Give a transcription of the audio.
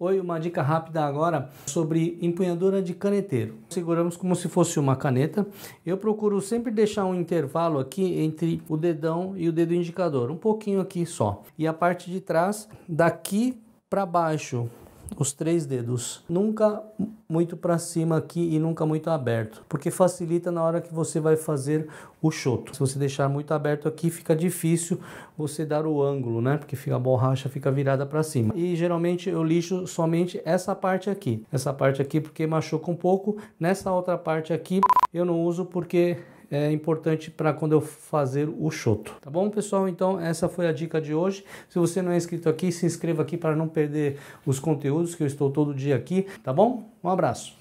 Oi, uma dica rápida agora sobre empunhadura de caneteiro. Seguramos como se fosse uma caneta. Eu procuro sempre deixar um intervalo aqui entre o dedão e o dedo indicador, um pouquinho aqui só. E a parte de trás, daqui para baixo, os três dedos, nunca muito para cima aqui e nunca muito aberto, porque facilita na hora que você vai fazer o choto. Se você deixar muito aberto aqui, fica difícil você dar o ângulo, né? Porque fica a borracha fica virada para cima. E geralmente eu lixo somente essa parte aqui, essa parte aqui porque machuca um pouco. Nessa outra parte aqui eu não uso porque é importante para quando eu fazer o choto. Tá bom, pessoal? Então, essa foi a dica de hoje. Se você não é inscrito aqui, se inscreva aqui para não perder os conteúdos que eu estou todo dia aqui, tá bom? Um abraço.